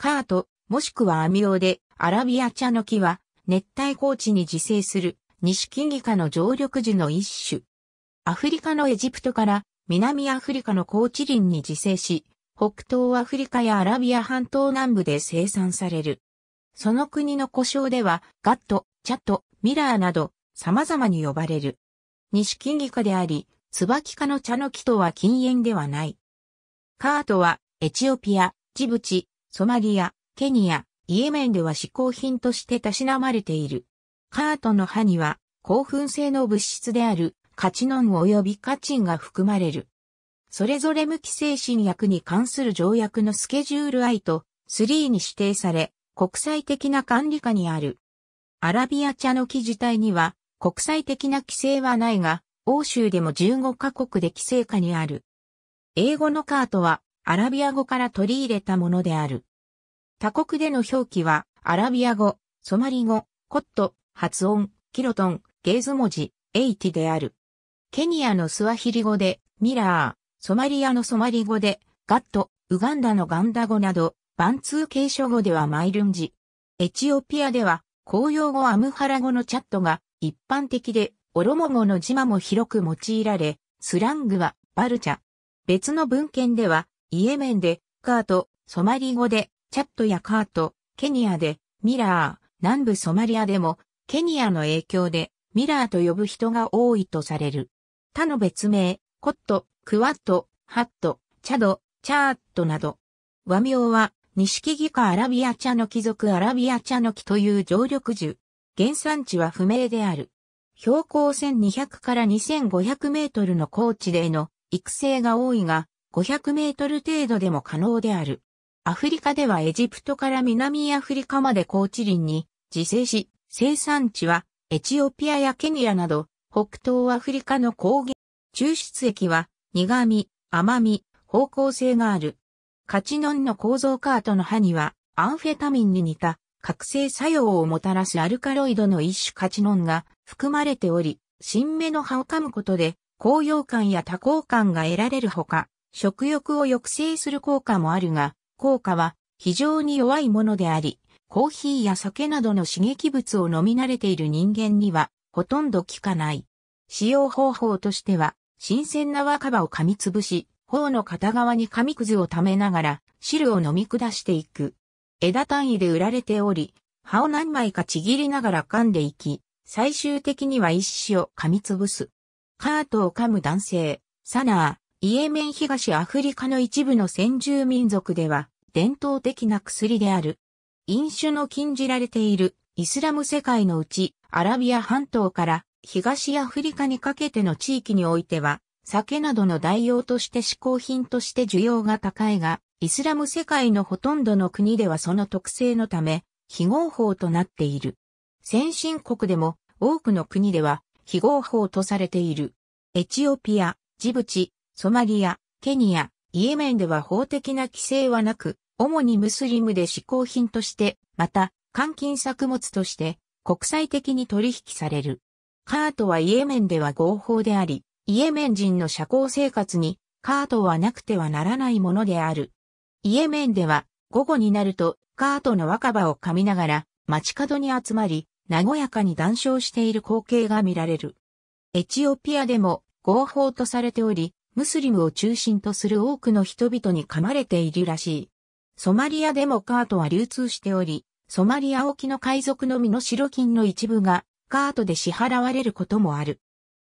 カート、もしくは網用で、アラビア茶の木は、熱帯高地に自生する、西金ギ科の常緑樹の一種。アフリカのエジプトから、南アフリカの高地林に自生し、北東アフリカやアラビア半島南部で生産される。その国の故障では、ガット、チャット、ミラーなど、様々に呼ばれる。西金ギ科であり、椿科の茶の木とは禁煙ではない。カートは、エチオピア、ジブチ、ソマリア、ケニア、イエメンでは嗜好品としてたしなまれている。カートの歯には興奮性の物質であるカチノン及びカチンが含まれる。それぞれ無期精神薬に関する条約のスケジュール I と3に指定され、国際的な管理下にある。アラビア茶の木自体には国際的な規制はないが、欧州でも15カ国で規制下にある。英語のカートはアラビア語から取り入れたものである。他国での表記は、アラビア語、ソマリ語、コット、発音、キロトン、ゲーズ文字、エイティである。ケニアのスワヒリ語で、ミラー、ソマリアのソマリ語で、ガット、ウガンダのガンダ語など、バンツー継承語ではマイルンジ。エチオピアでは、公用語アムハラ語のチャットが一般的で、オロモ語のジマも広く用いられ、スラングはバルチャ。別の文献では、イエメンで、カート、ソマリ語で、チャットやカート、ケニアで、ミラー、南部ソマリアでも、ケニアの影響で、ミラーと呼ぶ人が多いとされる。他の別名、コット、クワット、ハット、チャド、チャーットなど。和名は、西木かアラビア茶の貴族アラビア茶の木という常緑樹。原産地は不明である。標高1200から2500メートルの高地での育成が多いが、500メートル程度でも可能である。アフリカではエジプトから南アフリカまで高地林に自生し、生産地はエチオピアやケニアなど北東アフリカの高原。抽出液は苦味、甘み、方向性がある。カチノンの構造カートの歯にはアンフェタミンに似た覚醒作用をもたらすアルカロイドの一種カチノンが含まれており、新芽の葉を噛むことで高揚感や多幸感が得られるほか、食欲を抑制する効果もあるが、効果は非常に弱いものであり、コーヒーや酒などの刺激物を飲み慣れている人間にはほとんど効かない。使用方法としては、新鮮な若葉を噛みつぶし、頬の片側に紙くずを溜めながら汁を飲み下していく。枝単位で売られており、葉を何枚かちぎりながら噛んでいき、最終的には一子を噛みつぶす。カートを噛む男性、サナー、イエメン東アフリカの一部の先住民族では、伝統的な薬である。飲酒の禁じられているイスラム世界のうち、アラビア半島から東アフリカにかけての地域においては、酒などの代用として嗜好品として需要が高いが、イスラム世界のほとんどの国ではその特性のため、非合法となっている。先進国でも多くの国では非合法とされている。エチオピア、ジブチ、ソマリア、ケニア、イエメンでは法的な規制はなく、主にムスリムで嗜好品として、また、換金作物として、国際的に取引される。カートはイエメンでは合法であり、イエメン人の社交生活に、カートはなくてはならないものである。イエメンでは、午後になると、カートの若葉を噛みながら、街角に集まり、和やかに談笑している光景が見られる。エチオピアでも合法とされており、ムスリムを中心とする多くの人々に噛まれているらしい。ソマリアでもカートは流通しており、ソマリア沖の海賊の身の白金の一部がカートで支払われることもある。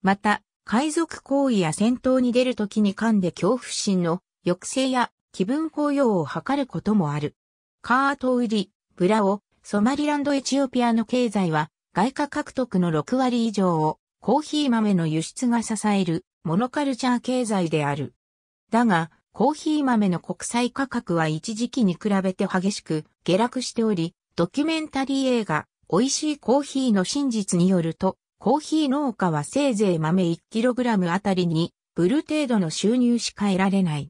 また、海賊行為や戦闘に出るときに噛んで恐怖心の抑制や気分高揚を図ることもある。カート売り、ブラオ、ソマリランドエチオピアの経済は外貨獲得の6割以上をコーヒー豆の輸出が支えるモノカルチャー経済である。だが、コーヒー豆の国際価格は一時期に比べて激しく下落しており、ドキュメンタリー映画、美味しいコーヒーの真実によると、コーヒー農家はせいぜい豆 1kg あたりに、ブル程度の収入しか得られない。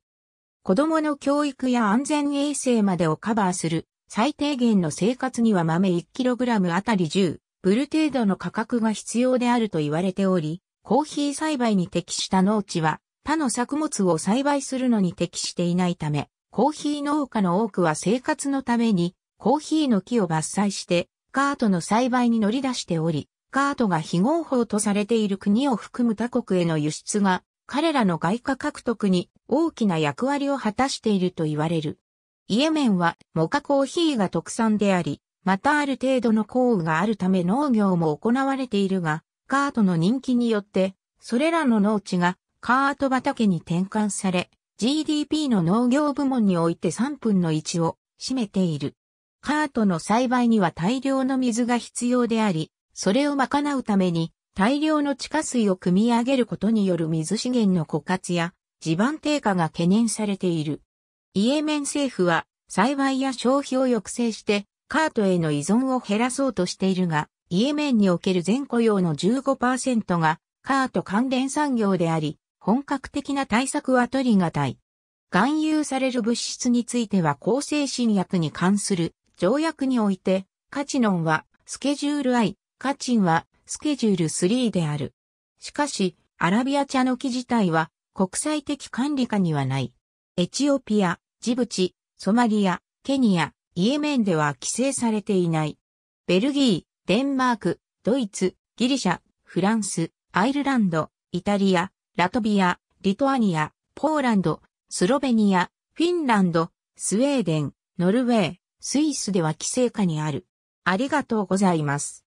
子供の教育や安全衛生までをカバーする最低限の生活には豆 1kg あたり10、ブル程度の価格が必要であると言われており、コーヒー栽培に適した農地は他の作物を栽培するのに適していないため、コーヒー農家の多くは生活のためにコーヒーの木を伐採してカートの栽培に乗り出しており、カートが非合法とされている国を含む他国への輸出が彼らの外貨獲得に大きな役割を果たしていると言われる。イエメンはモカコーヒーが特産であり、またある程度の降雨があるため農業も行われているが、カートの人気によって、それらの農地がカート畑に転換され、GDP の農業部門において3分の1を占めている。カートの栽培には大量の水が必要であり、それを賄うために大量の地下水を汲み上げることによる水資源の枯渇や地盤低下が懸念されている。イエメン政府は栽培や消費を抑制してカートへの依存を減らそうとしているが、イエメンにおける全雇用の15%がカート関連産業であり、本格的な対策は取りがたい。含有される物質については抗精神薬に関する条約において、カチノンはスケジュール I、カチンはスケジュール3である。しかし、アラビア茶の木自体は国際的管理下にはない。エチオピア、ジブチ、ソマリア、ケニア、イエメンでは規制されていない。ベルギー、デンマーク、ドイツ、ギリシャ、フランス、アイルランド、イタリア、ラトビア、リトアニア、ポーランド、スロベニア、フィンランド、スウェーデン、ノルウェー、スイスでは規制下にある。ありがとうございます。